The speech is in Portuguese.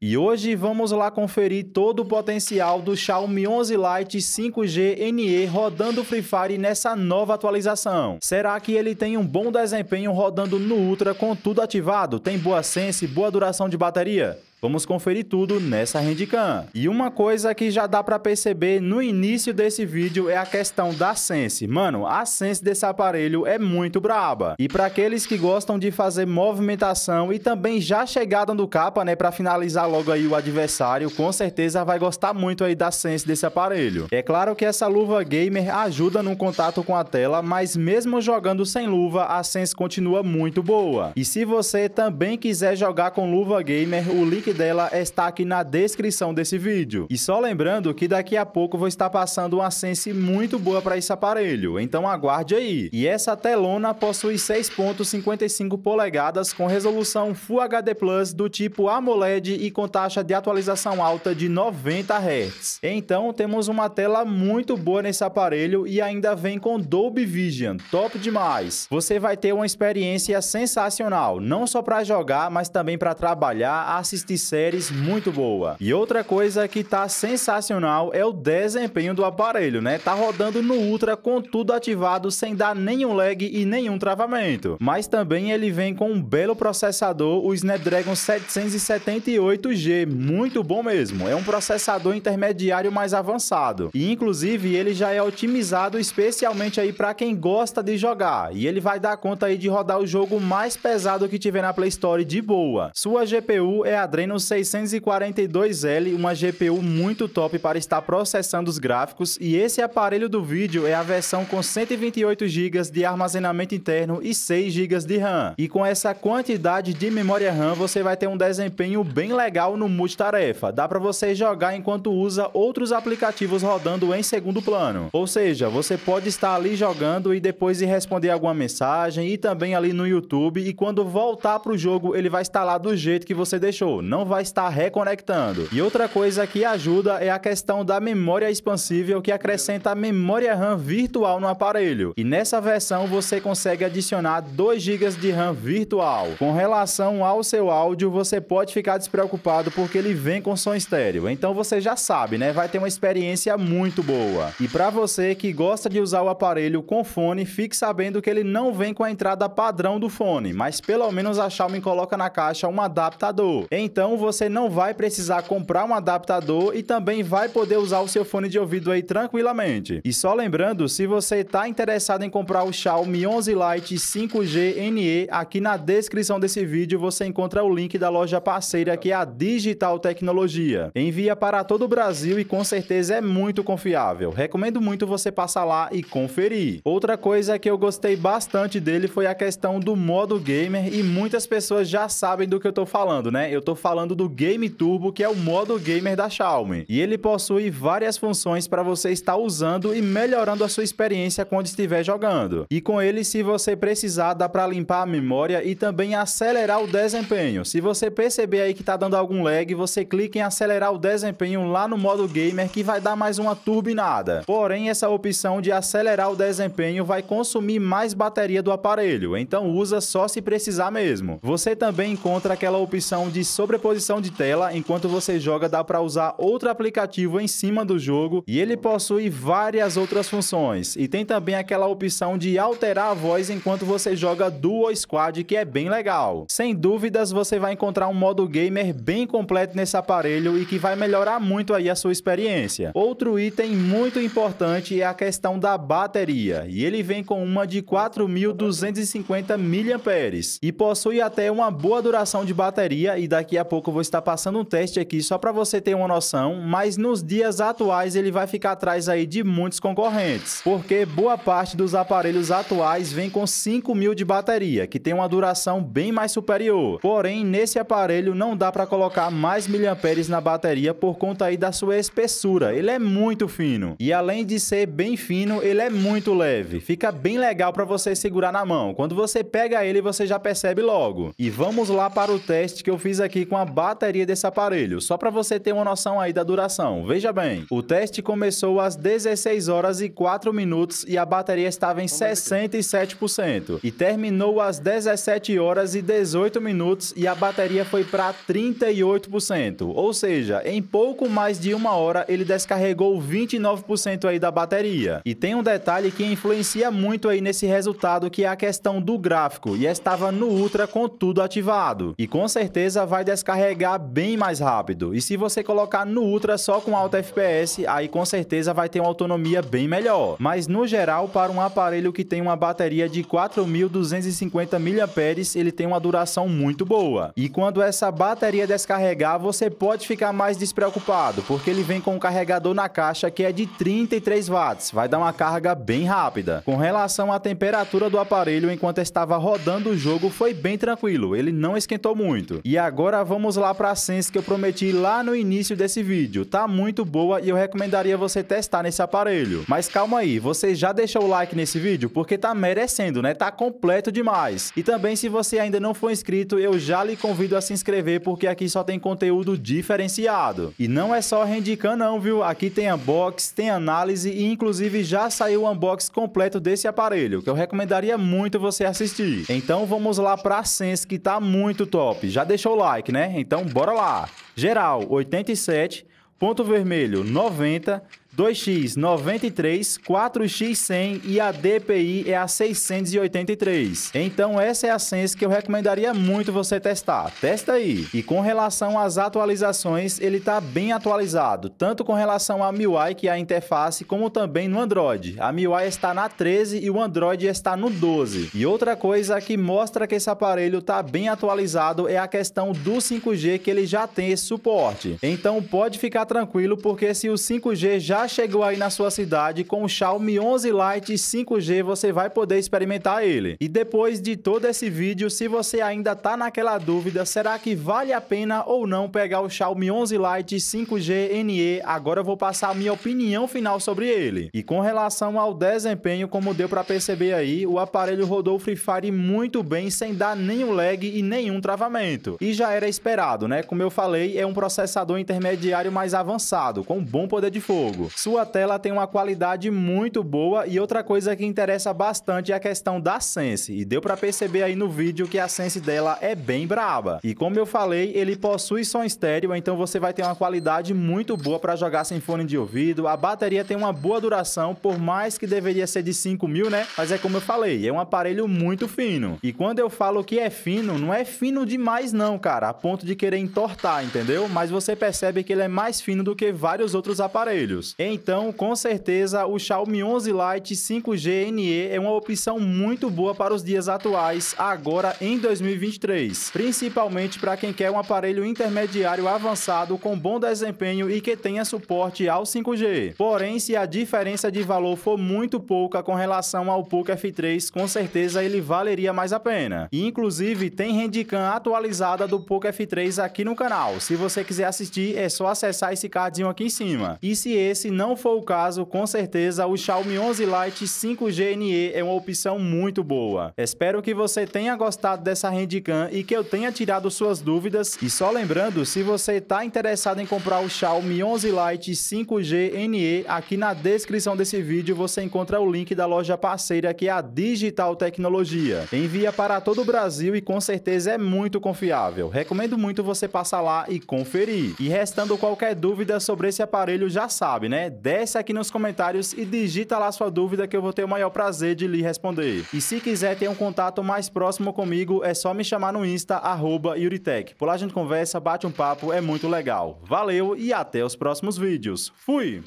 E hoje vamos lá conferir todo o potencial do Xiaomi 11 Lite 5G NE rodando Free Fire nessa nova atualização. Será que ele tem um bom desempenho rodando no Ultra com tudo ativado? Tem boa sense e boa duração de bateria? Vamos conferir tudo nessa Handicam. E uma coisa que já dá para perceber no início desse vídeo é a questão da Sense. Mano, a Sense desse aparelho é muito braba. E para aqueles que gostam de fazer movimentação e também já chegaram do capa, né, para finalizar logo aí o adversário, com certeza vai gostar muito aí da Sense desse aparelho. É claro que essa luva gamer ajuda no contato com a tela, mas mesmo jogando sem luva, a Sense continua muito boa. E se você também quiser jogar com luva gamer, o link link dela está aqui na descrição desse vídeo. E só lembrando que daqui a pouco vou estar passando uma sense muito boa para esse aparelho, então aguarde aí. E essa telona possui 6.55 polegadas com resolução Full HD Plus do tipo AMOLED e com taxa de atualização alta de 90 Hz. Então temos uma tela muito boa nesse aparelho e ainda vem com Dolby Vision, top demais. Você vai ter uma experiência sensacional, não só para jogar, mas também para trabalhar, assistir séries muito boa. E outra coisa que tá sensacional é o desempenho do aparelho, né? Tá rodando no Ultra com tudo ativado sem dar nenhum lag e nenhum travamento. Mas também ele vem com um belo processador, o Snapdragon 778G, muito bom mesmo. É um processador intermediário mais avançado. E inclusive ele já é otimizado especialmente aí para quem gosta de jogar. E ele vai dar conta aí de rodar o jogo mais pesado que tiver na Play Store de boa. Sua GPU é a Adreno no 642L, uma GPU muito top para estar processando os gráficos e esse aparelho do vídeo é a versão com 128 GB de armazenamento interno e 6 GB de RAM. E com essa quantidade de memória RAM, você vai ter um desempenho bem legal no multitarefa. Dá para você jogar enquanto usa outros aplicativos rodando em segundo plano. Ou seja, você pode estar ali jogando e depois ir responder alguma mensagem e também ali no YouTube e quando voltar para o jogo ele vai estar lá do jeito que você deixou. Não não vai estar reconectando. E outra coisa que ajuda é a questão da memória expansível que acrescenta a memória RAM virtual no aparelho. E nessa versão você consegue adicionar 2 GB de RAM virtual. Com relação ao seu áudio, você pode ficar despreocupado porque ele vem com som estéreo. Então você já sabe, né? Vai ter uma experiência muito boa. E para você que gosta de usar o aparelho com fone, fique sabendo que ele não vem com a entrada padrão do fone, mas pelo menos a Xiaomi coloca na caixa um adaptador. Então então você não vai precisar comprar um adaptador e também vai poder usar o seu fone de ouvido aí tranquilamente. E só lembrando, se você está interessado em comprar o Xiaomi 11 Lite 5G NE, aqui na descrição desse vídeo você encontra o link da loja parceira que é a Digital Tecnologia. Envia para todo o Brasil e com certeza é muito confiável. Recomendo muito você passar lá e conferir. Outra coisa que eu gostei bastante dele foi a questão do modo gamer e muitas pessoas já sabem do que eu tô falando, né? Eu tô falando falando do Game Turbo, que é o modo gamer da Xiaomi. E ele possui várias funções para você estar usando e melhorando a sua experiência quando estiver jogando. E com ele, se você precisar, dá para limpar a memória e também acelerar o desempenho. Se você perceber aí que tá dando algum lag, você clica em acelerar o desempenho lá no modo gamer que vai dar mais uma turbinada. Porém, essa opção de acelerar o desempenho vai consumir mais bateria do aparelho, então usa só se precisar mesmo. Você também encontra aquela opção de sobreposição disposição de tela, enquanto você joga dá para usar outro aplicativo em cima do jogo e ele possui várias outras funções. E tem também aquela opção de alterar a voz enquanto você joga Duo Squad, que é bem legal. Sem dúvidas, você vai encontrar um modo gamer bem completo nesse aparelho e que vai melhorar muito aí a sua experiência. Outro item muito importante é a questão da bateria, e ele vem com uma de 4.250 mAh e possui até uma boa duração de bateria e daqui a pouco eu vou estar passando um teste aqui só para você ter uma noção, mas nos dias atuais ele vai ficar atrás aí de muitos concorrentes, porque boa parte dos aparelhos atuais vem com 5 mil de bateria, que tem uma duração bem mais superior. Porém, nesse aparelho não dá para colocar mais miliamperes na bateria por conta aí da sua espessura. Ele é muito fino e além de ser bem fino, ele é muito leve. Fica bem legal para você segurar na mão. Quando você pega ele, você já percebe logo. E vamos lá para o teste que eu fiz aqui com a bateria desse aparelho, só para você ter uma noção aí da duração. Veja bem, o teste começou às 16 horas e 4 minutos e a bateria estava em 67% é é? e terminou às 17 horas e 18 minutos e a bateria foi para 38%, ou seja, em pouco mais de uma hora ele descarregou 29% aí da bateria. E tem um detalhe que influencia muito aí nesse resultado que é a questão do gráfico e estava no Ultra com tudo ativado. E com certeza vai descarregar carregar bem mais rápido. E se você colocar no Ultra só com alto FPS, aí com certeza vai ter uma autonomia bem melhor. Mas no geral, para um aparelho que tem uma bateria de 4.250 mAh, ele tem uma duração muito boa. E quando essa bateria descarregar, você pode ficar mais despreocupado, porque ele vem com um carregador na caixa que é de 33 watts, vai dar uma carga bem rápida. Com relação à temperatura do aparelho, enquanto estava rodando o jogo, foi bem tranquilo, ele não esquentou muito. E agora vamos vamos lá para a Sense que eu prometi lá no início desse vídeo. Tá muito boa e eu recomendaria você testar nesse aparelho. Mas calma aí, você já deixou o like nesse vídeo? Porque tá merecendo, né? Tá completo demais. E também se você ainda não for inscrito, eu já lhe convido a se inscrever porque aqui só tem conteúdo diferenciado. E não é só Handicam não, viu? Aqui tem unbox, tem análise e inclusive já saiu o unbox completo desse aparelho, que eu recomendaria muito você assistir. Então vamos lá para a Sense que tá muito top. Já deixou o like, né? Então, bora lá. Geral, 87. Ponto vermelho, 90. 2x 93, 4x 100 e a DPI é a 683. Então essa é a Sense que eu recomendaria muito você testar. Testa aí. E com relação às atualizações, ele está bem atualizado, tanto com relação à MIUI que é a interface, como também no Android. A MIUI está na 13 e o Android está no 12. E outra coisa que mostra que esse aparelho está bem atualizado é a questão do 5G que ele já tem esse suporte. Então pode ficar tranquilo porque se o 5G já chegou aí na sua cidade com o Xiaomi 11 Lite 5G, você vai poder experimentar ele. E depois de todo esse vídeo, se você ainda tá naquela dúvida, será que vale a pena ou não pegar o Xiaomi 11 Lite 5G NE, agora eu vou passar a minha opinião final sobre ele. E com relação ao desempenho, como deu para perceber aí, o aparelho rodou o Free Fire muito bem, sem dar nenhum lag e nenhum travamento. E já era esperado, né? Como eu falei, é um processador intermediário mais avançado, com bom poder de fogo sua tela tem uma qualidade muito boa e outra coisa que interessa bastante é a questão da Sense. E deu para perceber aí no vídeo que a Sense dela é bem braba. E como eu falei, ele possui som estéreo, então você vai ter uma qualidade muito boa para jogar sem fone de ouvido. A bateria tem uma boa duração, por mais que deveria ser de 5 mil, né? Mas é como eu falei, é um aparelho muito fino. E quando eu falo que é fino, não é fino demais não, cara, a ponto de querer entortar, entendeu? Mas você percebe que ele é mais fino do que vários outros aparelhos. Então, com certeza, o Xiaomi 11 Lite 5G NE é uma opção muito boa para os dias atuais, agora em 2023. Principalmente para quem quer um aparelho intermediário avançado com bom desempenho e que tenha suporte ao 5G. Porém, se a diferença de valor for muito pouca com relação ao Poco F3, com certeza ele valeria mais a pena. E, inclusive, tem Handicam atualizada do Poco F3 aqui no canal. Se você quiser assistir, é só acessar esse cardzinho aqui em cima. E se esse se não for o caso, com certeza o Xiaomi 11 Lite 5G NE é uma opção muito boa. Espero que você tenha gostado dessa Handicam e que eu tenha tirado suas dúvidas. E só lembrando, se você está interessado em comprar o Xiaomi 11 Lite 5G NE, aqui na descrição desse vídeo você encontra o link da loja parceira que é a Digital Tecnologia. Envia para todo o Brasil e com certeza é muito confiável. Recomendo muito você passar lá e conferir. E restando qualquer dúvida sobre esse aparelho já sabe, né? né? Desce aqui nos comentários e digita lá sua dúvida que eu vou ter o maior prazer de lhe responder. E se quiser ter um contato mais próximo comigo, é só me chamar no Insta, arroba Yuritech. Por lá a gente conversa, bate um papo, é muito legal. Valeu e até os próximos vídeos. Fui!